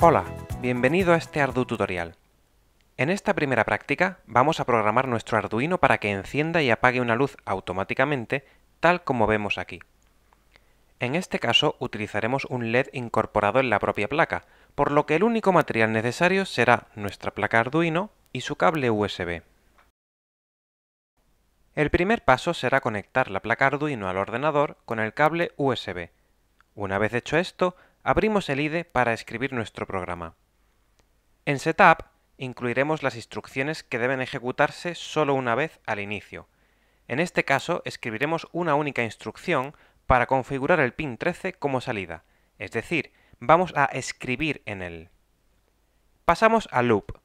Hola, bienvenido a este Ardu tutorial. En esta primera práctica vamos a programar nuestro Arduino para que encienda y apague una luz automáticamente, tal como vemos aquí. En este caso utilizaremos un LED incorporado en la propia placa, por lo que el único material necesario será nuestra placa Arduino y su cable USB. El primer paso será conectar la placa Arduino al ordenador con el cable USB. Una vez hecho esto, abrimos el IDE para escribir nuestro programa. En Setup incluiremos las instrucciones que deben ejecutarse solo una vez al inicio. En este caso escribiremos una única instrucción para configurar el pin 13 como salida, es decir, vamos a escribir en él. Pasamos a loop.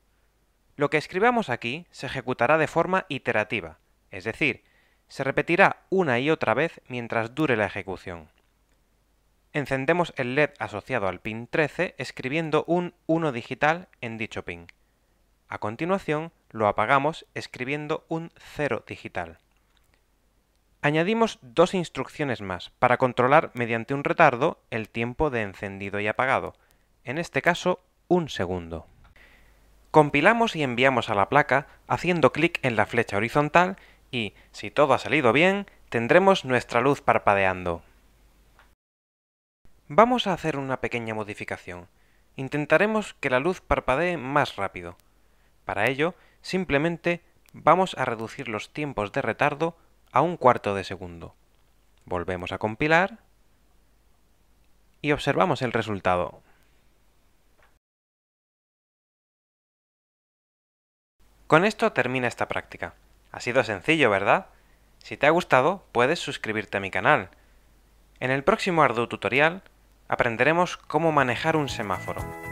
Lo que escribamos aquí se ejecutará de forma iterativa, es decir, se repetirá una y otra vez mientras dure la ejecución. Encendemos el LED asociado al pin 13 escribiendo un 1 digital en dicho pin. A continuación, lo apagamos escribiendo un 0 digital. Añadimos dos instrucciones más para controlar mediante un retardo el tiempo de encendido y apagado, en este caso un segundo. Compilamos y enviamos a la placa haciendo clic en la flecha horizontal y, si todo ha salido bien, tendremos nuestra luz parpadeando. Vamos a hacer una pequeña modificación. Intentaremos que la luz parpadee más rápido. Para ello, simplemente vamos a reducir los tiempos de retardo a un cuarto de segundo. Volvemos a compilar y observamos el resultado. Con esto termina esta práctica. Ha sido sencillo, ¿verdad? Si te ha gustado, puedes suscribirte a mi canal. En el próximo Arduo tutorial aprenderemos cómo manejar un semáforo.